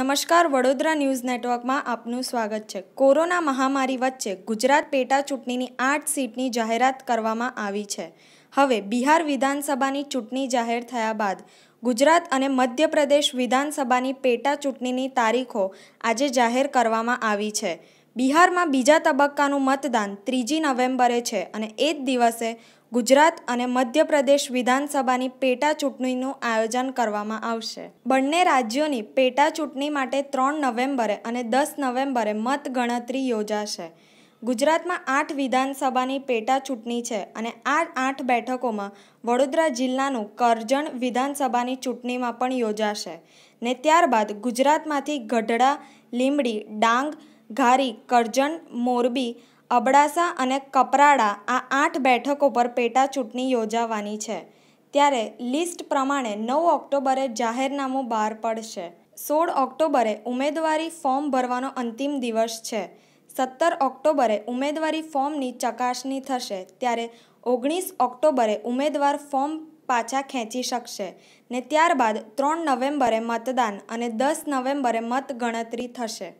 નમસ્કાર વડોદરા ન્યૂઝ નેટવર્કમાં આપનું સ્વાગત છે કોરોના મહામારી વચ્ચે ગુજરાત પેટા ચૂંટણીની આઠ સીટની જાહેરાત કરવામાં આવી છે હવે બિહાર વિધાનસભાની ચૂંટણી જાહેર થયા બાદ ગુજરાત અને મધ્યપ્રદેશ વિધાનસભાની પેટા ચૂંટણીની તારીખો આજે જાહેર કરવામાં આવી છે બિહારમાં બીજા તબક્કાનું મતદાન ત્રીજી નવેમ્બરે છે અને એ જ દિવસે ગુજરાત અને મધ્યપ્રદેશ વિધાનસભાની પેટા ચૂંટણીનું આયોજન કરવામાં આવશે બંને રાજ્યોની પેટા ચૂંટણી માટે ત્રણ નવેમ્બરે અને દસ નવેમ્બરે મતગણતરી યોજાશે ગુજરાતમાં આઠ વિધાનસભાની પેટા ચૂંટણી છે અને આ આઠ બેઠકોમાં વડોદરા જિલ્લાનું કરજણ વિધાનસભાની ચૂંટણીમાં પણ યોજાશે ને ત્યારબાદ ગુજરાતમાંથી ગઢડા લીંબડી ડાંગ ઘારી કરજણ મોરબી અબડાસા અને કપરાડા આ આઠ બેઠકો પર પેટા ચૂંટણી યોજાવાની છે ત્યારે લિસ્ટ પ્રમાણે નવ ઓક્ટોબરે જાહેરનામું બહાર પડશે સોળ ઓક્ટોબરે ઉમેદવારી ફોર્મ ભરવાનો અંતિમ દિવસ છે સત્તર ઓક્ટોબરે ઉમેદવારી ફોર્મની ચકાસણી થશે ત્યારે ઓગણીસ ઓક્ટોબરે ઉમેદવાર ફોર્મ પાછા ખેંચી શકશે ને ત્યારબાદ ત્રણ નવેમ્બરે મતદાન અને દસ નવેમ્બરે મતગણતરી થશે